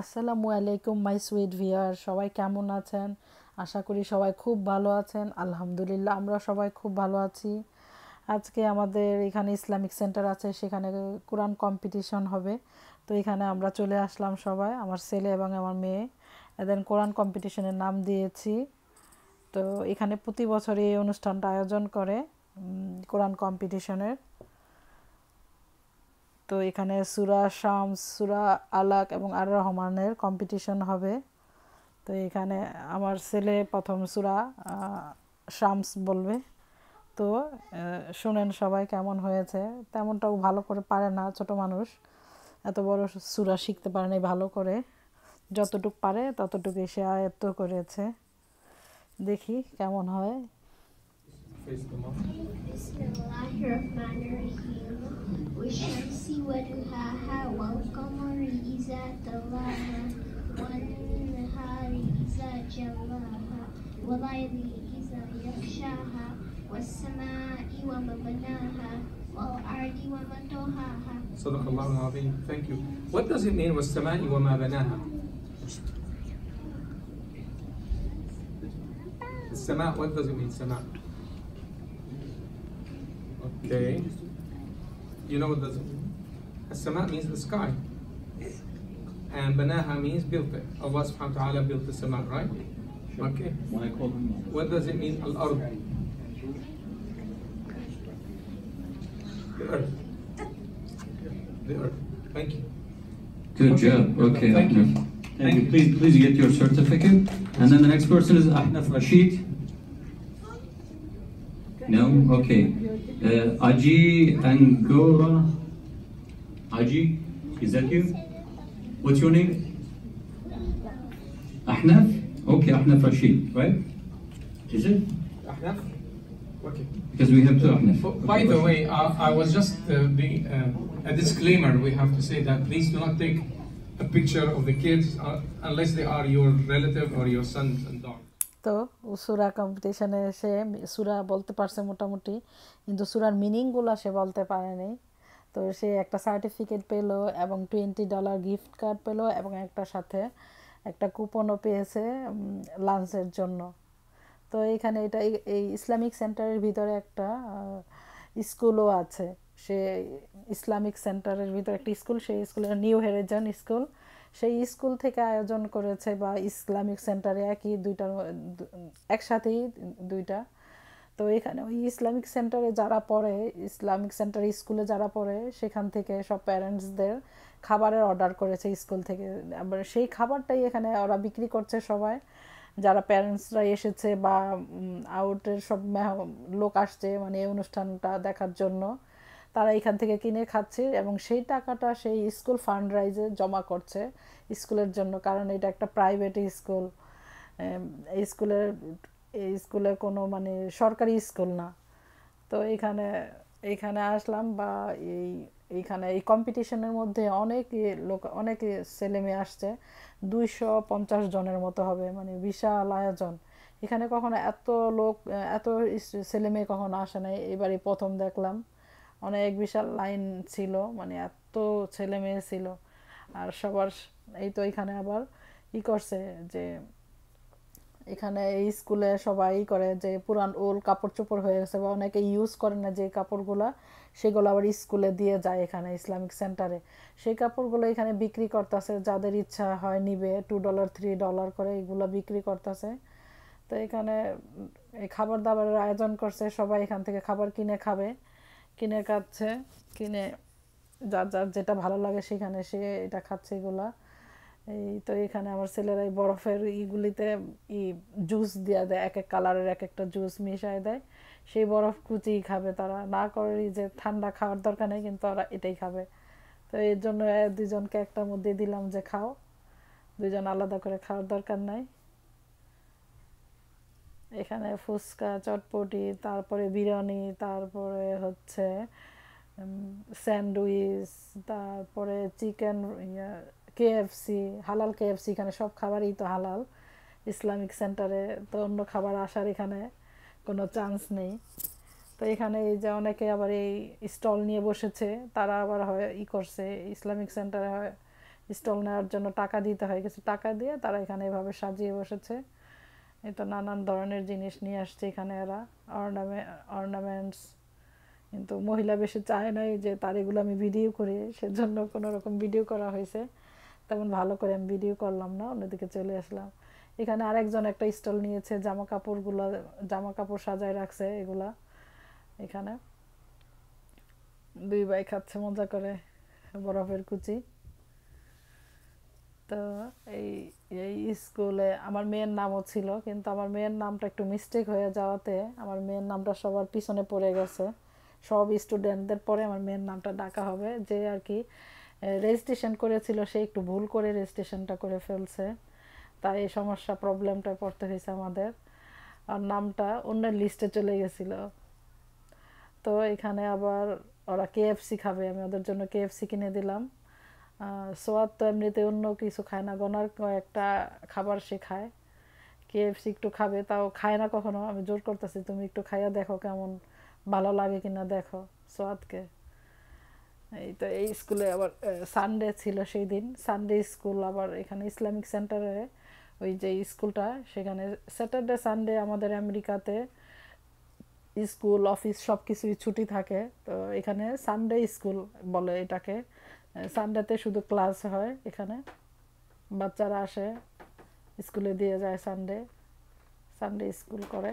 আসসালামু আলাইকুম my sweet ভিয়ার সবাই কেমন আছেন আশা করি সবাই খুব ভালো আছেন আলহামদুলিল্লাহ আমরা সবাই খুব ভালো আছি আজকে আমাদের এখানে ইসলামিক সেন্টার আছে সেখানে কোরআন কম্পিটিশন হবে তো এখানে আমরা চলে আসলাম সবাই আমার ছেলে এবং আমার মেয়ে এদের কোরআন কম্পিটিশনের নাম দিয়েছি তো এখানে প্রতি বছর এই অনুষ্ঠানটা আয়োজন করে কোরআন কম্পিটিশনের তো এখানে সুরা শামস সুরা আলাক এবং আর রহমানের কম্পিটিশন হবে তো এখানে আমার ছেলে প্রথম সুরা শামস বলবে তো শুনেন সবাই কেমন হয়েছে তেমনটাও ভালো করে পারে না ছোট মানুষ এত বড় সুরা শিখতে পারে না ভালো করে যতটুক পারে ততটুকু সে আয়ত্ত করেছে দেখি কেমন হয় والشمس وضحاها والقمر إذا تلاها والنهار إذا جلاها والليل إذا يغشاها والسماء وما بناها والأرض وما طهاها صدق الله العظيم Thank you. What does it mean والسماء وما بناها? السماء what does it mean سماء? Okay you know, what the as means the sky. And banaha means built it. Allah subhanahu wa ta'ala built the sama, right? Okay. What does it mean, al-ard? The earth. The earth. Thank you. Good okay. job. Okay. Thank you. Thank, Thank you. you. Please, please get your certificate. And then the next person is Ahnaf Rashid. No? Okay. Uh, Aji Angora. Aji, is that you? What's your name? Ahnaf? Okay, Ahnaf Rashid, right? Is it? Ahnaf? Okay. Because we have two Ahnaf. Okay, By the Rashid. way, I, uh, I, was just uh, being, uh, a disclaimer we have to say that please do not take a picture of the kids uh, unless they are your relative or your son তো সুরা কম্পিটিশানে সে সুরা বলতে পারছে মোটামুটি কিন্তু সুরার মিনিংগুলো সে বলতে পারেনি তো সে একটা সার্টিফিকেট পেলো এবং টোয়েন্টি ডলার গিফট কার্ড পেলো এবং একটা সাথে একটা কুপনও পেয়েছে লাঞ্চের জন্য তো এইখানে এটা এই ইসলামিক সেন্টারের ভিতরে একটা স্কুলও আছে সে ইসলামিক সেন্টারের ভিতরে একটা স্কুল সেই স্কুলের নিউ হেরেজন স্কুল সেই স্কুল থেকে আয়োজন করেছে বা ইসলামিক সেন্টারে একই দুইটার একসাথেই দুইটা তো এখানে ওই ইসলামিক সেন্টারে যারা পড়ে ইসলামিক সেন্টার স্কুলে যারা পড়ে সেখান থেকে সব প্যারেন্টসদের খাবারের অর্ডার করেছে স্কুল থেকে আবার সেই খাবারটাই এখানে ওরা বিক্রি করছে সবাই যারা প্যারেন্টসরা এসেছে বা আউটের সব লোক আসছে মানে এই অনুষ্ঠানটা দেখার জন্য তারা এখান থেকে কিনে খাচ্ছে এবং সেই টাকাটা সেই স্কুল ফান্ড রাইজে জমা করছে স্কুলের জন্য কারণ এটা একটা প্রাইভেট স্কুল স্কুলের স্কুলে কোনো মানে সরকারি স্কুল না তো এখানে এখানে আসলাম বা এই এইখানে এই কম্পিটিশনের মধ্যে অনেক লোক অনেক ছেলে মেয়ে আসছে দুইশো পঞ্চাশ জনের মতো হবে মানে বিশাল আয়োজন এখানে কখনো এত লোক এত ছেলে মেয়ে কখনো আসে নাই এবারে প্রথম দেখলাম অনেক বিশাল লাইন ছিল মানে এত ছেলে মেয়ে ছিল আর সবার এই তো এখানে আবার ই করছে যে এখানে এই স্কুলে সবাই করে যে পুরান ওল কাপড় চোপড় হয়ে গেছে বা অনেকে ইউজ করে না যে কাপড়গুলা সেগুলো আবার স্কুলে দিয়ে যায় এখানে ইসলামিক সেন্টারে সেই কাপড়গুলো এখানে বিক্রি করতেছে যাদের ইচ্ছা হয় নিবে টু ডলার থ্রি ডলার করে এগুলো বিক্রি করতেছে তো এখানে খাবার দাবারের আয়োজন করছে সবাই এখান থেকে খাবার কিনে খাবে কিনে খাচ্ছে কিনে যার যার যেটা ভালো লাগে সেখানে সে এটা খাচ্ছে এগুলা এই তো এখানে আমার ছেলেরা এই বরফের ইগুলিতে ই জুস দেওয়া দেয় এক এক কালারের এক একটা জুস মিশায় দেয় সেই বরফ কুচিই খাবে তারা না করে যে ঠান্ডা খাওয়ার দরকার নেই কিন্তু ওরা এটাই খাবে তো এর জন্য দুজনকে একটার মধ্যে দিলাম যে খাও দুজন আলাদা করে খাওয়ার দরকার নাই এখানে ফুচকা চটপটি তারপরে বিরিয়ানি তারপরে হচ্ছে স্যান্ডউইচ তারপরে চিকেন কেএফসি হালাল কেএফসি এখানে সব খাবারই তো হালাল ইসলামিক সেন্টারে তো অন্য খাবার আসার এখানে কোনো চান্স নেই তো এখানে এই যে অনেকে আবার এই স্টল নিয়ে বসেছে তারা আবার হয় ই করছে ইসলামিক সেন্টারে হয় স্টল নেওয়ার জন্য টাকা দিতে হয় কিছু টাকা দিয়ে তারা এখানে এভাবে সাজিয়ে বসেছে এটা নানান ধরনের জিনিস নিয়ে আসছে এখানে এরা অর্নামেন্টস কিন্তু মহিলা বেশি চায় নাই যে তার এগুলো আমি ভিডিও করি সেজন্য কোনো রকম ভিডিও করা হয়েছে তেমন ভালো করে আমি ভিডিও করলাম না অন্যদিকে চলে আসলাম এখানে আরেকজন একটা স্টল নিয়েছে জামা কাপড়গুলো জামা কাপড় সাজায় রাখছে এগুলা এখানে দুই ভাই খাচ্ছে মজা করে বরফের কুচি তো এই এই স্কুলে আমার মেয়ের নামও ছিল কিন্তু আমার মেয়ের নামটা একটু মিস্টেক হয়ে যাওয়াতে আমার মেয়ের নামটা সবার পিছনে পড়ে গেছে সব স্টুডেন্টদের পরে আমার মেয়ের নামটা ডাকা হবে যে আর কি রেজিস্ট্রেশন করেছিল সে একটু ভুল করে রেজিস্ট্রেশনটা করে ফেলছে তাই এই সমস্যা প্রবলেমটা পড়তে হয়েছে আমাদের আর নামটা অন্যের লিস্টে চলে গেছিল তো এখানে আবার ওরা কেএফসি খাবে আমি ওদের জন্য কেএফসি কিনে দিলাম সোয়াদ তো এমনিতে অন্য কিছু খায় না গনার একটা খাবার সে খায় কেএফসি একটু খাবে তাও খায় না কখনো আমি জোর করতেছি তুমি একটু খাইয়া দেখো কেমন ভালো লাগে কিনা দেখো সোয়াদকে এই তো এই স্কুলে আবার সানডে ছিল সেই দিন সানডে স্কুল আবার এখানে ইসলামিক সেন্টারে ওই যে স্কুলটা সেখানে স্যাটারডে সানডে আমাদের আমেরিকাতে স্কুল অফিস সব কিছুই ছুটি থাকে তো এখানে সানডে স্কুল বলে এটাকে সানডেতে শুধু ক্লাস হয় এখানে বাচ্চারা আসে স্কুলে দিয়ে যায় সানডে সানডে স্কুল করে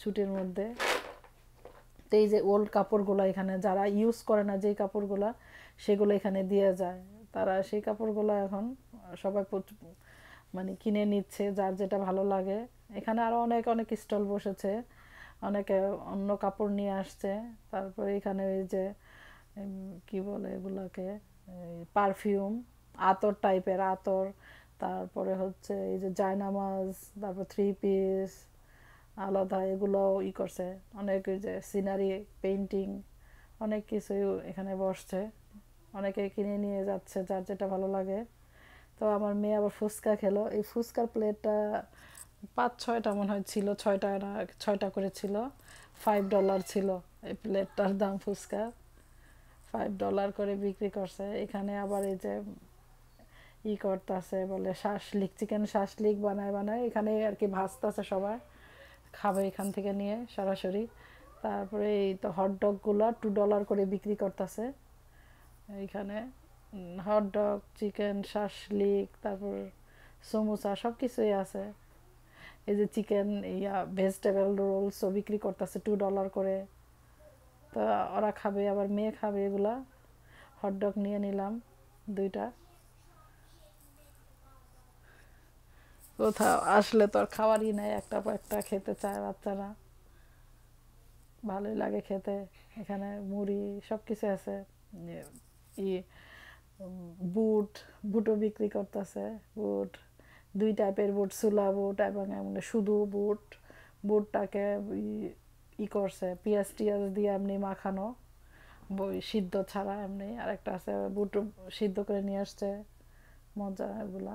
ছুটির মধ্যে তো এই যে ওল্ড কাপড়গুলো এখানে যারা ইউজ করে না যেই কাপড়গুলো সেগুলো এখানে দিয়ে যায় তারা সেই কাপড়গুলো এখন সবাই মানে কিনে নিচ্ছে যার যেটা ভালো লাগে এখানে আরও অনেক অনেক স্টল বসেছে অনেকে অন্য কাপড় নিয়ে আসছে তারপরে এখানে ওই যে কি বলে এগুলাকে পারফিউম আতর টাইপের আতর তারপরে হচ্ছে এই যে জায়নামাজ তারপর থ্রি পিস আলাদা এগুলোও ই করছে অনেক যে সিনারি পেন্টিং অনেক কিছুই এখানে বসছে অনেকে কিনে নিয়ে যাচ্ছে যার যেটা ভালো লাগে তো আমার মেয়ে আবার ফুচকা খেলো এই ফুচকার প্লেটটা পাঁচ ছয়টা মনে হয় ছিল ছয়টা না ছয়টা করে ছিল ফাইভ ডলার ছিল এই প্লেটটার দাম ফুচকা ফাইভ ডলার করে বিক্রি করছে এখানে আবার এই যে ই করতেছে বলে শাসলিক চিকেন শাসলিক বানায় বানায় এখানে আর কি ভাজতেছে সবাই খাবে এখান থেকে নিয়ে সরাসরি তারপরে এই তো হটডগুলো টু ডলার করে বিক্রি করতেছে এইখানে হটডগ চিকেন শাসলিক তারপর সমোসা সব কিছুই আছে এই যে চিকেন ইয়া ভেজিটেবল রোলসও বিক্রি করতেছে টু ডলার করে তো ওরা খাবে আবার মেয়ে খাবে এগুলা হটডগ নিয়ে নিলাম দুইটা কোথাও আসলে তো আর খাওয়ারই নেই একটা পর একটা খেতে চায় বাচ্চারা ভালোই লাগে খেতে এখানে মুড়ি সব কিছু আছে ই বুট বুটও বিক্রি করতেছে বুট দুই টাইপের বুট সুলা বুট এবং শুধু বুট বুটটাকে ই করছে পিঁয়াজ টিয়াজ দিয়ে এমনি মাখানো বই সিদ্ধ ছাড়া এমনি আর একটা আছে বুটু সিদ্ধ করে নিয়ে আসছে মজা এগুলা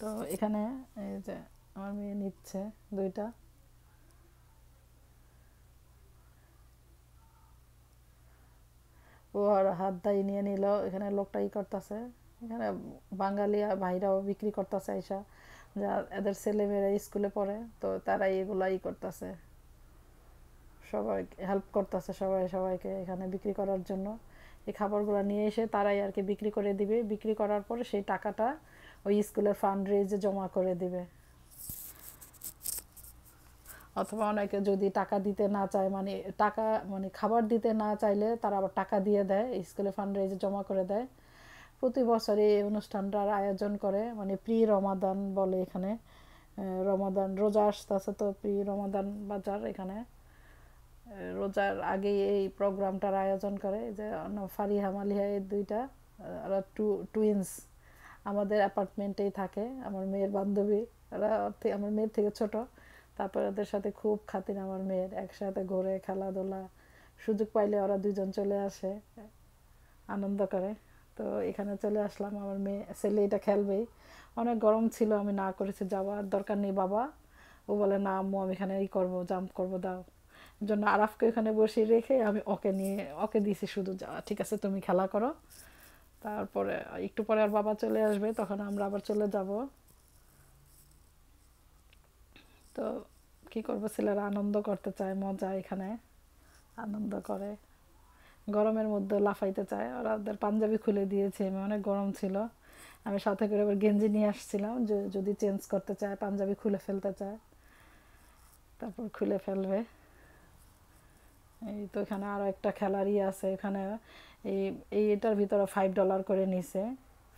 তো এখানে এই যে আমার মেয়ে নিচ্ছে দুইটা ও আর হাত দাই নিয়ে নিল এখানে লোকটা ই করতেছে এখানে বাঙালি ভাইরাও বিক্রি করতেছে আইসা যা এদের ছেলেমেয়েরা স্কুলে পড়ে তো তারা এগুলা ই করতেছে সবাই হেল্প করতেছে সবাই সবাইকে এখানে বিক্রি করার জন্য এই খাবারগুলো নিয়ে এসে তারাই আর কি বিক্রি করে দিবে বিক্রি করার পরে সেই টাকাটা ওই স্কুলের ফান্ড রেজে জমা করে দিবে অথবা অনেকে যদি টাকা দিতে না চায় মানে টাকা মানে খাবার দিতে না চাইলে তারা আবার টাকা দিয়ে দেয় স্কুলে ফান্ড রেজে জমা করে দেয় প্রতি বছর এই অনুষ্ঠানটার আয়োজন করে মানে প্রি রমাদান বলে এখানে রমাদান রোজা আসতে আছে তো প্রি রমাদান বাজার এখানে রোজার আগে এই প্রোগ্রামটার আয়োজন করে যে ফারিহা মালিহা এই দুইটা ওরা টু টুইন্স আমাদের অ্যাপার্টমেন্টেই থাকে আমার মেয়ের বান্ধবী ওরা আমার মেয়ের থেকে ছোট তারপরে ওদের সাথে খুব খাতির আমার মেয়ের একসাথে ঘোরে খেলাধুলা সুযোগ পাইলে ওরা দুজন চলে আসে আনন্দ করে তো এখানে চলে আসলাম আমার মেয়ে ছেলে এটা খেলবে অনেক গরম ছিল আমি না করেছি যাওয়ার দরকার নেই বাবা ও বলে না আম্মু আমি এখানে এই করবো জাম্প করবো দাও জন্য আরাফকে ওখানে বসে রেখে আমি ওকে নিয়ে ওকে দিয়েছি শুধু যা ঠিক আছে তুমি খেলা করো তারপরে একটু পরে আর বাবা চলে আসবে তখন আমরা আবার চলে যাব তো কি করবো ছেলেরা আনন্দ করতে চায় মজা এখানে আনন্দ করে গরমের মধ্যে লাফাইতে চায় ওরা ওদের পাঞ্জাবি খুলে দিয়েছে আমি অনেক গরম ছিল আমি সাথে করে আবার গেঞ্জি নিয়ে আসছিলাম যে যদি চেঞ্জ করতে চায় পাঞ্জাবি খুলে ফেলতে চায় তারপর খুলে ফেলবে এই তো এখানে আরও একটা খেলারই আছে এখানে এই এই এটার ভিতরে ফাইভ ডলার করে নিছে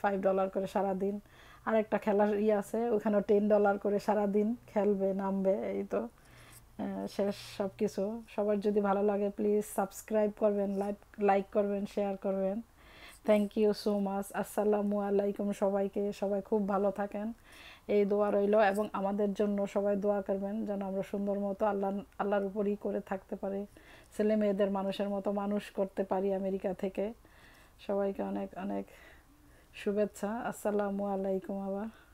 ফাইভ ডলার করে সারা দিন আর একটা খেলার ই আছে ওখানে টেন ডলার করে সারা দিন খেলবে নামবে এই তো শেষ সব কিছু সবার যদি ভালো লাগে প্লিজ সাবস্ক্রাইব করবেন লাইক লাইক করবেন শেয়ার করবেন থ্যাংক ইউ সো মাচ আসসালামু আলাইকুম সবাইকে সবাই খুব ভালো থাকেন এই দোয়া রইল এবং আমাদের জন্য সবাই দোয়া করবেন যেন আমরা সুন্দর মতো আল্লাহ আল্লাহর উপরই করে থাকতে পারি ছেলে মেয়েদের মানুষের মতো মানুষ করতে পারি আমেরিকা থেকে সবাইকে অনেক অনেক শুভেচ্ছা আসসালামু আলাইকুম আবার